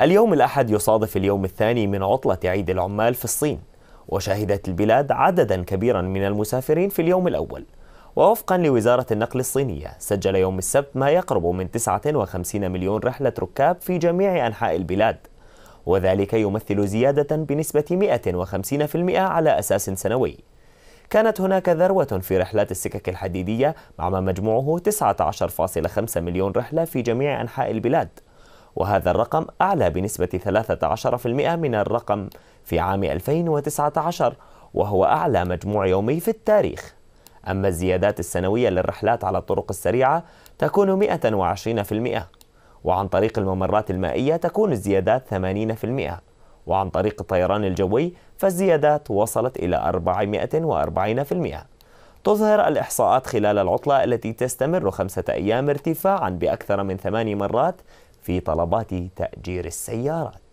اليوم الأحد يصادف اليوم الثاني من عطلة عيد العمال في الصين وشهدت البلاد عددا كبيرا من المسافرين في اليوم الأول ووفقا لوزارة النقل الصينية سجل يوم السبت ما يقرب من 59 مليون رحلة ركاب في جميع أنحاء البلاد وذلك يمثل زيادة بنسبة 150% على أساس سنوي كانت هناك ذروة في رحلات السكك الحديدية مع ما مجموعه 19.5 مليون رحلة في جميع أنحاء البلاد وهذا الرقم أعلى بنسبة 13% من الرقم في عام 2019 وهو أعلى مجموع يومي في التاريخ أما الزيادات السنوية للرحلات على الطرق السريعة تكون 120% وعن طريق الممرات المائية تكون الزيادات 80% وعن طريق الطيران الجوي فالزيادات وصلت إلى 440% تظهر الإحصاءات خلال العطلة التي تستمر خمسة أيام ارتفاعا بأكثر من ثماني مرات في طلبات تأجير السيارات